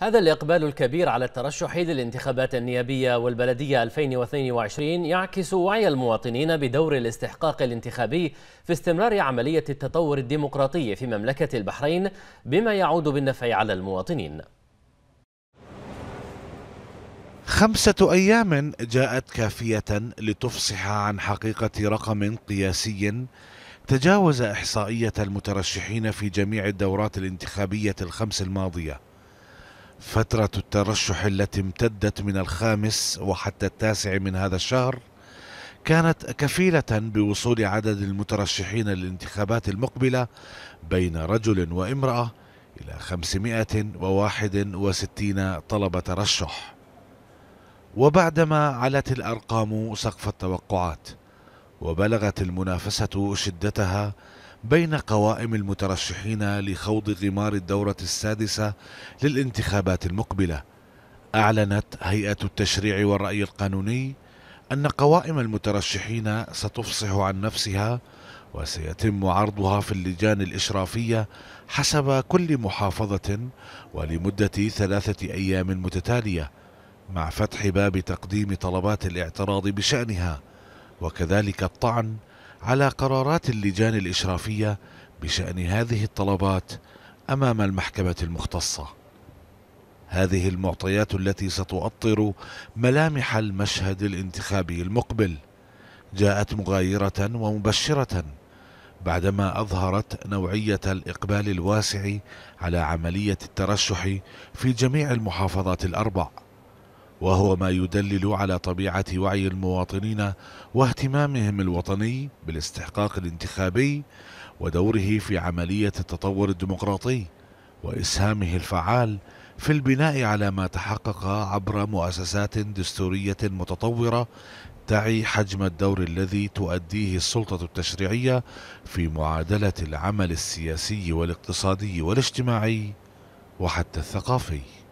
هذا الإقبال الكبير على الترشح للانتخابات النيابية والبلدية 2022 يعكس وعي المواطنين بدور الاستحقاق الانتخابي في استمرار عملية التطور الديمقراطي في مملكة البحرين بما يعود بالنفع على المواطنين خمسة أيام جاءت كافية لتفصح عن حقيقة رقم قياسي تجاوز إحصائية المترشحين في جميع الدورات الانتخابية الخمس الماضية فترة الترشح التي امتدت من الخامس وحتى التاسع من هذا الشهر كانت كفيلة بوصول عدد المترشحين للانتخابات المقبلة بين رجل وامرأة إلى 561 طلب ترشح وبعدما علت الأرقام سقف التوقعات وبلغت المنافسة شدتها بين قوائم المترشحين لخوض غمار الدورة السادسة للانتخابات المقبلة. أعلنت هيئة التشريع والرأي القانوني أن قوائم المترشحين ستفصح عن نفسها وسيتم عرضها في اللجان الإشرافية حسب كل محافظة ولمدة ثلاثة أيام متتالية مع فتح باب تقديم طلبات الاعتراض بشأنها وكذلك الطعن على قرارات اللجان الإشرافية بشأن هذه الطلبات أمام المحكمة المختصة هذه المعطيات التي ستؤطر ملامح المشهد الانتخابي المقبل جاءت مغايرة ومبشرة بعدما أظهرت نوعية الإقبال الواسع على عملية الترشح في جميع المحافظات الأربع وهو ما يدلل على طبيعة وعي المواطنين واهتمامهم الوطني بالاستحقاق الانتخابي ودوره في عملية التطور الديمقراطي وإسهامه الفعال في البناء على ما تحقق عبر مؤسسات دستورية متطورة تعي حجم الدور الذي تؤديه السلطة التشريعية في معادلة العمل السياسي والاقتصادي والاجتماعي وحتى الثقافي